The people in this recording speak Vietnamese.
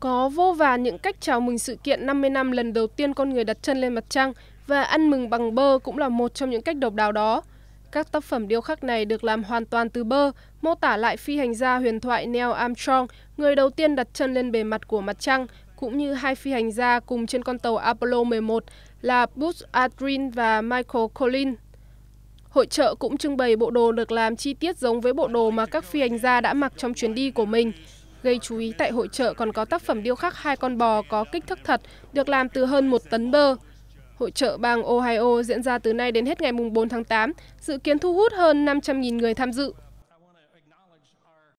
Có vô vàn những cách chào mừng sự kiện 50 năm lần đầu tiên con người đặt chân lên mặt trăng và ăn mừng bằng bơ cũng là một trong những cách độc đáo đó. Các tác phẩm điêu khắc này được làm hoàn toàn từ bơ, mô tả lại phi hành gia huyền thoại Neil Armstrong, người đầu tiên đặt chân lên bề mặt của mặt trăng, cũng như hai phi hành gia cùng trên con tàu Apollo 11 là Buzz Aldrin và Michael Collins. Hội trợ cũng trưng bày bộ đồ được làm chi tiết giống với bộ đồ mà các phi hành gia đã mặc trong chuyến đi của mình. Gây chú ý tại hội trợ còn có tác phẩm điêu khắc hai con bò có kích thước thật, được làm từ hơn một tấn bơ. Hội trợ bang Ohio diễn ra từ nay đến hết ngày 4 tháng 8, dự kiến thu hút hơn 500.000 người tham dự.